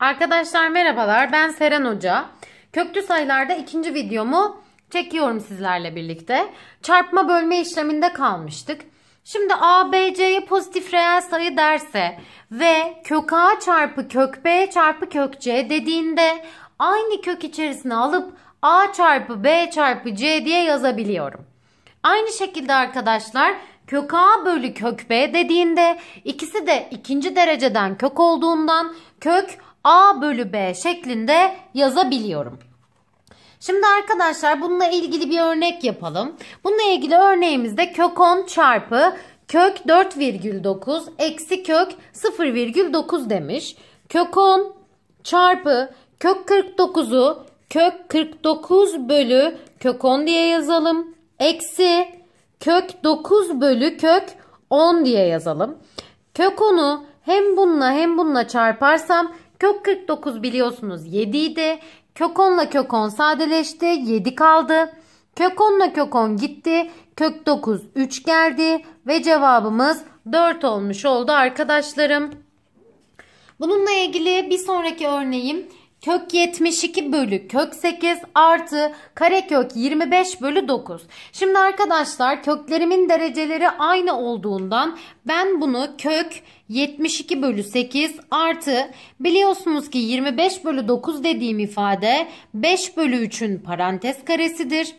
Arkadaşlar merhabalar ben Seren Hoca. Köklü sayılarda ikinci videomu çekiyorum sizlerle birlikte. Çarpma bölme işleminde kalmıştık. Şimdi A, B, C'ye pozitif reel sayı derse ve kök A çarpı kök B çarpı kök C dediğinde aynı kök içerisine alıp A çarpı B çarpı C diye yazabiliyorum. Aynı şekilde arkadaşlar kök A bölü kök B dediğinde ikisi de ikinci dereceden kök olduğundan kök A bölü B şeklinde yazabiliyorum. Şimdi arkadaşlar bununla ilgili bir örnek yapalım. Bununla ilgili örneğimizde kök 10 çarpı kök 4,9 eksi kök 0,9 demiş. Kök 10 çarpı kök 49'u kök 49 bölü kök 10 diye yazalım. Eksi kök 9 bölü kök 10 diye yazalım. Kök 10'u hem bununla hem bununla çarparsam Kök 49 biliyorsunuz 7 idi. Kök 10 ile kök 10 sadeleşti. 7 kaldı. Kök 10 ile kök 10 gitti. Kök 9 3 geldi. Ve cevabımız 4 olmuş oldu arkadaşlarım. Bununla ilgili bir sonraki örneğim Kök 72 bölü kök 8 artı karekök 25 bölü 9. Şimdi arkadaşlar köklerimin dereceleri aynı olduğundan ben bunu kök 72 bölü 8 artı biliyorsunuz ki 25 bölü 9 dediğim ifade 5 bölü 3'ün parantez karesidir.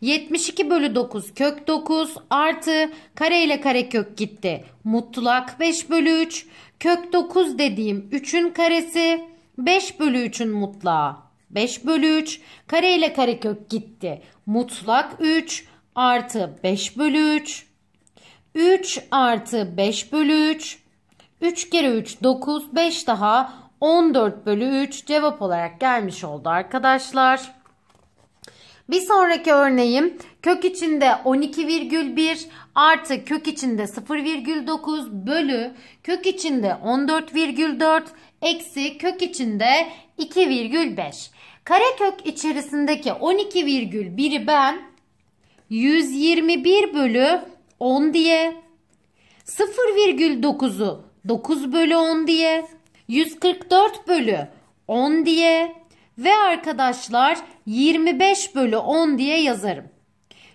72 bölü 9 kök 9 artı kare ile kare kök gitti. Mutlak 5 bölü 3 kök 9 dediğim 3'ün karesi 5 bölü 3'ün mutlağı. 5 bölü 3 kare ile karekök gitti. Mutlak 3 artı 5 bölü 3. 3 artı 5 bölü 3. 3 kere 3 9 5 daha 14 bölü 3 cevap olarak gelmiş oldu arkadaşlar. Bir sonraki örneğim kök içinde 12,1 artı kök içinde 0,9 bölü kök içinde 14,4 eksi kök içinde 2,5. kök içerisindeki 12,1'i ben 121 bölü 10 diye 0,9'u 9 bölü 10 diye 144 bölü 10 diye ve arkadaşlar 25 bölü 10 diye yazarım.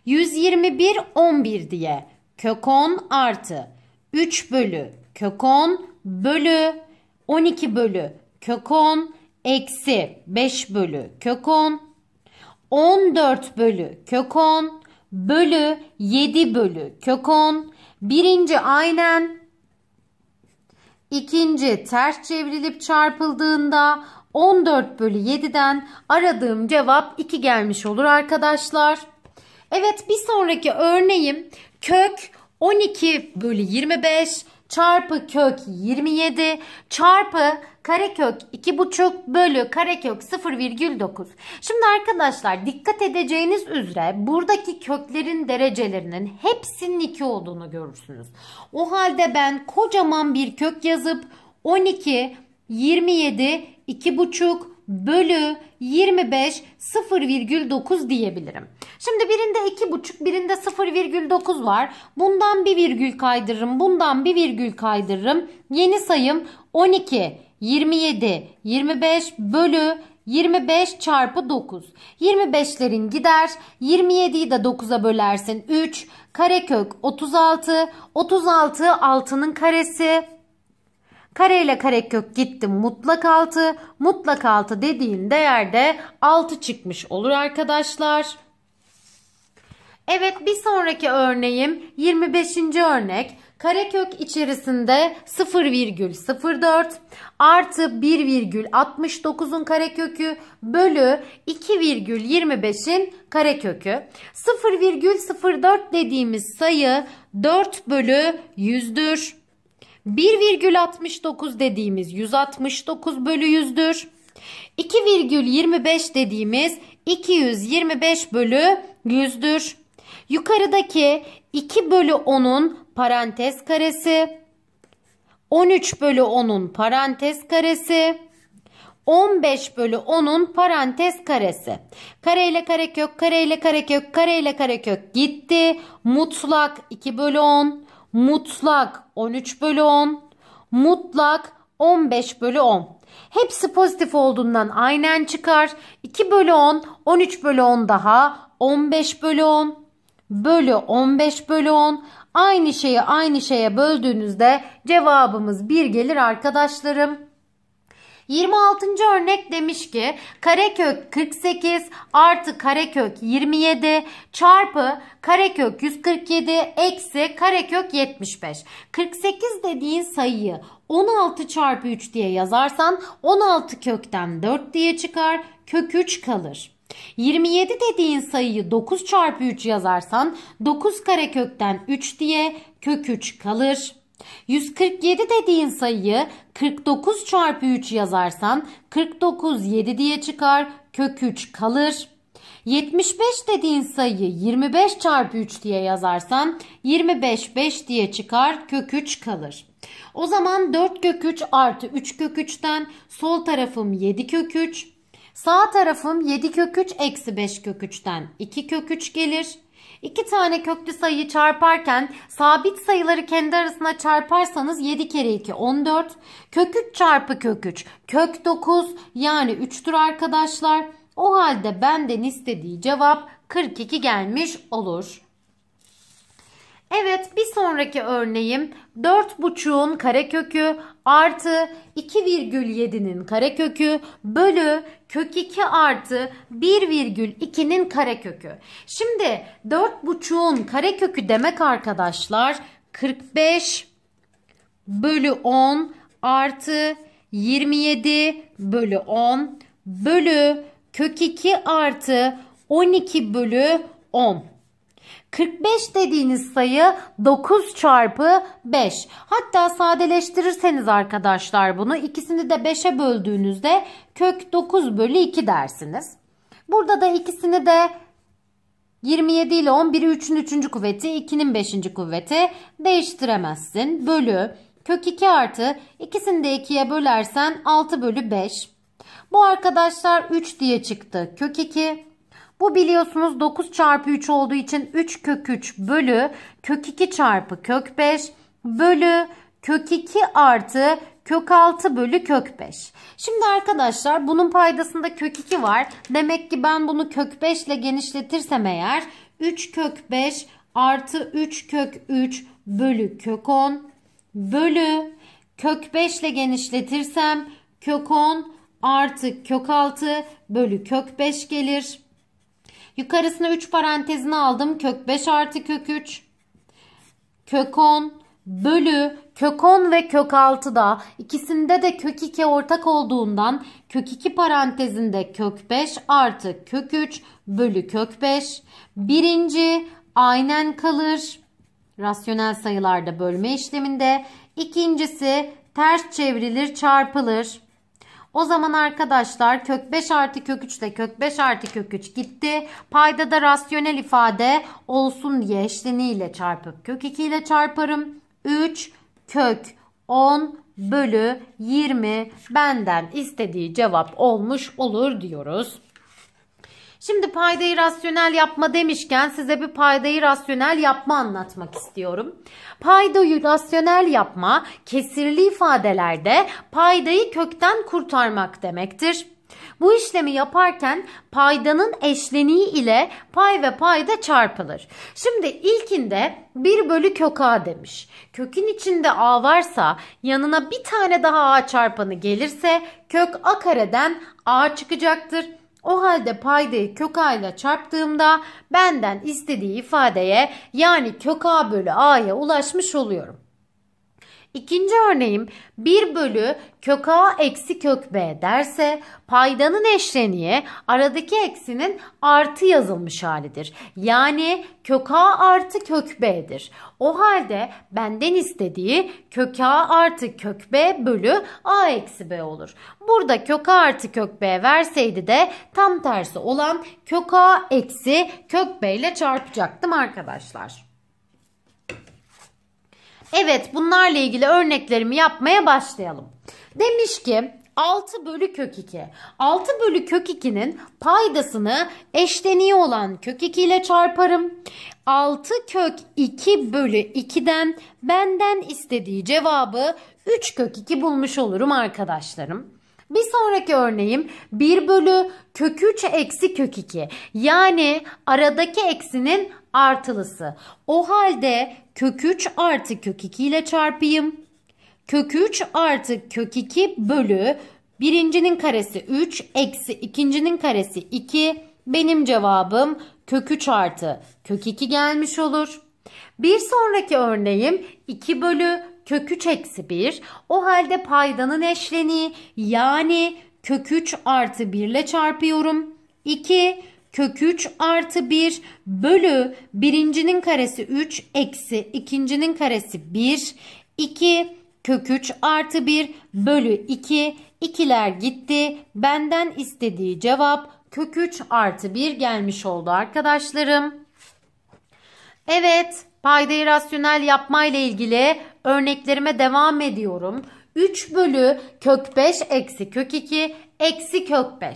121 11 diye kök 10 artı 3 bölü kök 10 bölü 12 bölü kök 10 eksi 5 bölü kök 10 14 bölü kök 10 bölü 7 bölü kök 10 birinci aynen ikinci ters çevrilip çarpıldığında 14 bölü 7'den aradığım cevap 2 gelmiş olur arkadaşlar. Evet bir sonraki örneğim kök 12 bölü 25 çarpı kök 27 çarpı karekök 2,5 bölü karekök 0,9. Şimdi arkadaşlar dikkat edeceğiniz üzere buradaki köklerin derecelerinin hepsinin 2 olduğunu görürsünüz. O halde ben kocaman bir kök yazıp 12, 27, 2,5 bölü 25 0,9 diyebilirim. Şimdi birinde 2,5 birinde 0,9 var. Bundan bir virgül kaydırırım. Bundan bir virgül kaydırırım. Yeni sayım 12, 27, 25 bölü 25 çarpı 9. 25'lerin gider. 27'yi de 9'a bölersin. 3 karekök 36. 36 6'nın karesi Kareyle karekök gitti mutlak 6. Mutlak 6 dediğin değerde 6 çıkmış olur arkadaşlar. Evet bir sonraki örneğim 25. örnek. Karekök içerisinde 0,04 artı 1,69'un karekökü bölü 2,25'in karekökü. 0,04 dediğimiz sayı 4 bölü 100'dür. 1,69 dediğimiz 169 bölü 100'dür. 2,25 dediğimiz 225 bölü 100'dür. Yukarıdaki 2 bölü 10'un parantez karesi, 13 bölü 10'un parantez karesi, 15 bölü 10'un parantez karesi. Kare ile karekök, kare ile karekök, kare ile karekök gitti. Mutlak 2 bölü 10 mutlak 13 bölü 10, mutlak 15 bölü 10. Hepsi pozitif olduğundan aynen çıkar. 2 bölü 10, 13 bölü 10 daha, 15 bölü 10 bölü 15 bölü 10. Aynı şeyi aynı şeye böldüğünüzde cevabımız 1 gelir arkadaşlarım. 26. örnek demiş ki karekök 48 artı karekök 27 çarpı karekök 147 eksi karekök 75. 48 dediğin sayıyı 16 çarpı 3 diye yazarsan 16 kökten 4 diye çıkar kök 3 kalır. 27 dediğin sayıyı 9 çarpı 3 yazarsan 9 karekökten 3 diye kök 3 kalır. 147 dediğin sayıyı 49 çarpı 3 yazarsan 49 7 diye çıkar. Kök 3 kalır. 75 dediğin sayıyı 25 çarpı 3 diye yazarsan 25 5 diye çıkar kök 3 kalır. O zaman 4 kök 3 artı 3 kök 3'ten sol tarafım 7 kök 3. Sağ tarafım 7 kök 3 eksi 5 kök 3'ten 2 kök 3 gelir. İki tane köklü sayıyı çarparken sabit sayıları kendi arasına çarparsanız 7 kere 2 14. Kök 3 çarpı kök 3 kök 9 yani 3'tür arkadaşlar. O halde benden istediği cevap 42 gelmiş olur. Evet bir sonraki örneğim 4,5'un karekökü artı 2,7'nin karekökü bölü kök 2 artı 1,2'nin karekökü. Şimdi 4,5'un karekökü demek arkadaşlar 45 bölü 10 artı 27 bölü 10 bölü kök 2 artı 12 bölü 10. 45 dediğiniz sayı 9 çarpı 5. Hatta sadeleştirirseniz arkadaşlar bunu ikisini de 5'e böldüğünüzde kök 9 bölü 2 dersiniz. Burada da ikisini de 27 ile 11'i 3'ün 3. kuvveti 2'nin 5. kuvveti değiştiremezsin. Bölü kök 2 artı ikisini de 2'ye bölersen 6 bölü 5. Bu arkadaşlar 3 diye çıktı. Kök 2 bu biliyorsunuz 9 çarpı 3 olduğu için 3 kök 3 bölü kök 2 çarpı kök 5 bölü kök 2 artı kök 6 bölü kök 5. Şimdi arkadaşlar bunun paydasında kök 2 var. Demek ki ben bunu kök 5 ile genişletirsem eğer 3 kök 5 artı 3 kök 3 bölü kök 10 bölü kök 5 ile genişletirsem kök 10 artı kök 6 bölü kök 5 gelir. Yukarısına 3 parantezini aldım. Kök 5 artı kök 3. Kök 10 bölü kök 10 ve kök 6 da ikisinde de kök 2 ortak olduğundan kök 2 parantezinde kök 5 artı kök 3 bölü kök 5. Birinci aynen kalır. Rasyonel sayılarda bölme işleminde. İkincisi ters çevrilir çarpılır. O zaman arkadaşlar kök 5 artı kök 3 ile kök 5 artı kök 3 gitti. Payda da rasyonel ifade olsun diye eşleniğiyle çarpıp kök 2 ile çarparım. 3 kök 10 bölü 20 benden istediği cevap olmuş olur diyoruz. Şimdi paydayı rasyonel yapma demişken size bir paydayı rasyonel yapma anlatmak istiyorum. Paydayı rasyonel yapma kesirli ifadelerde paydayı kökten kurtarmak demektir. Bu işlemi yaparken paydanın eşleniği ile pay ve payda çarpılır. Şimdi ilkinde 1 bölü kök a demiş. Kökün içinde a varsa yanına bir tane daha a çarpanı gelirse kök a kareden a çıkacaktır. O halde paydayı kök a ile çarptığımda benden istediği ifadeye yani kök a bölü a'ya ulaşmış oluyorum. İkinci örneğim 1 bölü kök a eksi kök b derse paydanın eşleniği aradaki eksinin artı yazılmış halidir. Yani kök a artı kök b'dir. O halde benden istediği kök a artı kök b bölü a eksi b olur. Burada kök a artı kök b verseydi de tam tersi olan kök a eksi kök b ile çarpacaktım arkadaşlar. Evet bunlarla ilgili örneklerimi yapmaya başlayalım. Demiş ki 6 bölü kök 2. 6 bölü kök 2'nin paydasını eşleniği olan kök 2 ile çarparım. 6 kök 2 bölü 2'den benden istediği cevabı 3 kök 2 bulmuş olurum arkadaşlarım. Bir sonraki örneğim 1 bölü kök 3 eksi kök 2. Yani aradaki eksinin artılısı. O halde kök 3 artı kök 2 ile çarpayım. Kök 3 artı kök 2 bölü birincinin karesi 3 eksi ikincinin karesi 2. Benim cevabım kök 3 artı kök 2 gelmiş olur. Bir sonraki örneğim 2 bölü kök 3 eksi 1. O halde paydanın eşleniği yani kök 3 artı 1 ile çarpıyorum. 2 kök 3 artı 1 bölü birincinin karesi 3 eksi ikincinin karesi 1 2 kök 3 artı 1 bölü 2 ikiler gitti benden istediği cevap kök 3 artı 1 gelmiş oldu arkadaşlarım. Evet paydayı rasyonel yapma ile ilgili örneklerime devam ediyorum. 3 bölü kök 5 eksi kök 2 eksi kök 5.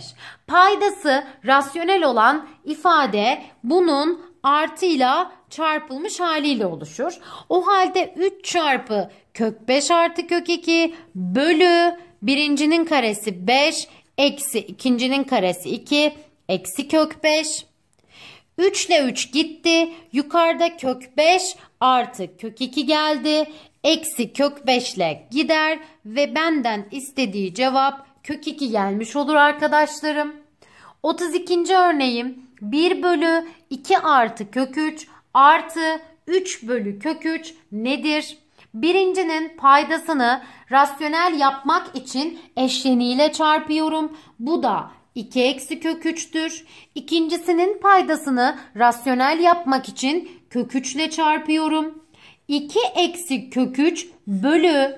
Paydası rasyonel olan ifade bunun artıyla çarpılmış haliyle oluşur. O halde 3 çarpı kök 5 artı kök 2 bölü birincinin karesi 5 eksi ikincinin karesi 2 eksi kök 5. 3 ile 3 gitti. Yukarıda kök 5 artı kök 2 geldi eksi kök 5 ile gider ve benden istediği cevap kök 2 gelmiş olur arkadaşlarım. 32. örneğim 1 bölü 2 artı kök 3 artı 3 bölü kök 3 nedir? Birincinin paydasını rasyonel yapmak için eşleniğiyle çarpıyorum. Bu da 2 eksi kök 3'tür. İkincisinin paydasını rasyonel yapmak için kök 3 ile çarpıyorum. 2 eksi kök 3 bölü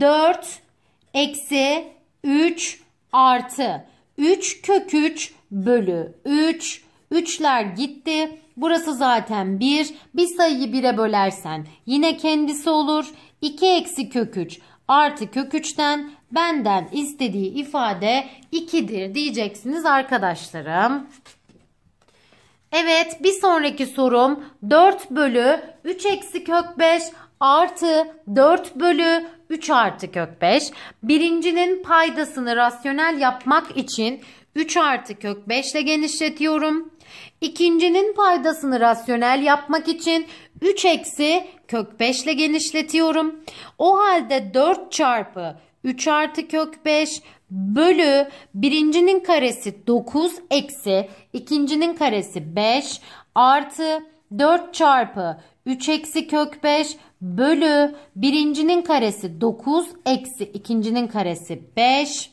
4 eksi 3 artı 3 kök 3 bölü 3. 3'ler gitti. Burası zaten 1. Bir sayıyı 1'e bölersen yine kendisi olur. 2 eksi kök 3 artı kök 3'ten benden istediği ifade 2'dir diyeceksiniz arkadaşlarım. Evet bir sonraki sorum 4 bölü 3 eksi kök 5 artı 4 bölü 3 artı kök 5. Birincinin paydasını rasyonel yapmak için 3 artı kök 5 ile genişletiyorum. İkincinin paydasını rasyonel yapmak için 3 eksi kök 5 ile genişletiyorum. O halde 4 çarpı 3 artı kök 5 bölü birincinin karesi 9 eksi ikincinin karesi 5 artı 4 çarpı 3 eksi kök 5 bölü birincinin karesi 9 eksi ikincinin karesi 5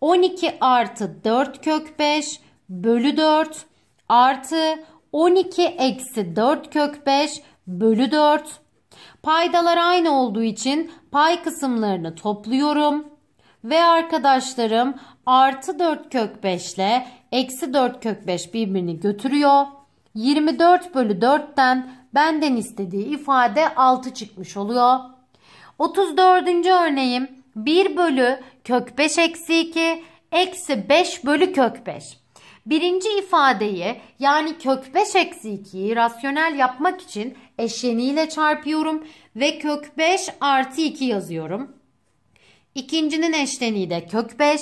12 artı 4 kök 5 bölü 4 artı 12 eksi 4 kök 5 bölü 4. Paydalar aynı olduğu için pay kısımlarını topluyorum. Ve arkadaşlarım artı 4 kök 5 ile eksi 4 kök 5 birbirini götürüyor. 24 bölü 4'ten benden istediği ifade 6 çıkmış oluyor. 34. örneğim 1 bölü kök 5 eksi 2 eksi 5 bölü kök 5. Birinci ifadeyi yani kök 5 eksi 2'yi rasyonel yapmak için eşleniyle çarpıyorum ve kök 5 artı 2 yazıyorum. İkincinin eşleniği de kök 5.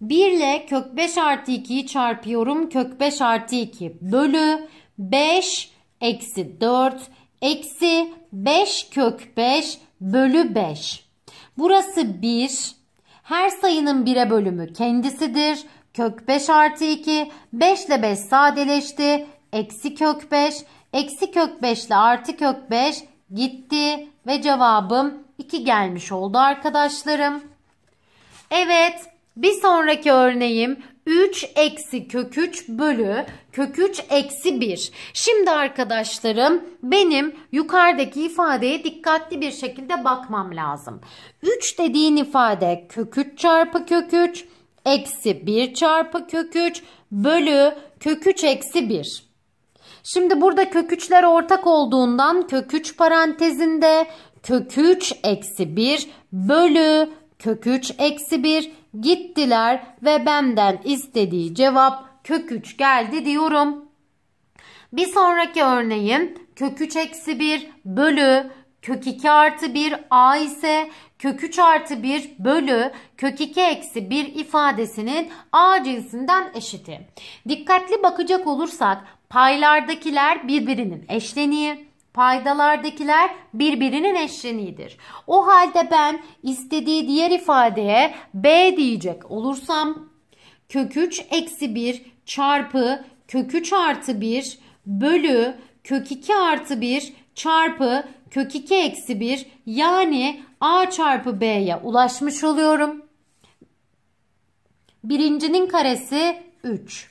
1 ile kök 5 artı 2'yi çarpıyorum. Kök 5 artı 2 bölü 5 eksi 4 eksi 5 kök 5 bölü 5. Burası 1. Her sayının 1'e bölümü kendisidir. Kök 5 artı 2. 5 ile 5 sadeleşti. Eksi kök 5. Eksi kök 5 ile artı kök 5 gitti. Ve cevabım 2 gelmiş oldu arkadaşlarım. Evet bir sonraki örneğim 3 eksi kök 3 bölü kök 3 eksi 1. Şimdi arkadaşlarım benim yukarıdaki ifadeye dikkatli bir şekilde bakmam lazım. 3 dediğin ifade kök 3 çarpı kök 3 eksi 1 çarpı kök 3 bölü kök 3 eksi 1. Şimdi burada kök 3'ler ortak olduğundan kök 3 parantezinde kök 3 eksi 1 bölü kök 3 eksi 1 gittiler ve benden istediği cevap kök 3 geldi diyorum. Bir sonraki örneğim kök 3 eksi 1 bölü kök 2 artı 1 a ise kök 3 artı 1 bölü kök 2 eksi 1 ifadesinin a cinsinden eşiti. Dikkatli bakacak olursak paylardakiler birbirinin eşleniği, paydalardakiler birbirinin eşleniğidir. O halde ben istediği diğer ifadeye b diyecek olursam kök 3 eksi 1 çarpı kök 3 artı 1 bölü kök 2 artı 1 çarpı kök 2 eksi 1 yani a çarpı b'ye ulaşmış oluyorum. Birincinin karesi 3.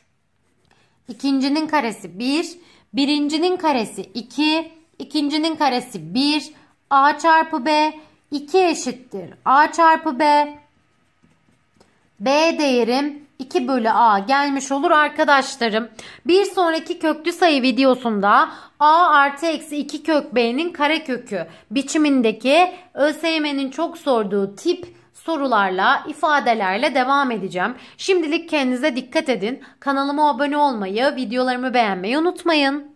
İkincinin karesi 1. Birincinin karesi 2. ikincinin karesi 1. a çarpı b 2 eşittir a çarpı b. b değerim 2 bölü a gelmiş olur arkadaşlarım. Bir sonraki köklü sayı videosunda a artı eksi 2 kök b'nin kare kökü biçimindeki ÖSYM'nin çok sorduğu tip sorularla, ifadelerle devam edeceğim. Şimdilik kendinize dikkat edin. Kanalıma abone olmayı, videolarımı beğenmeyi unutmayın.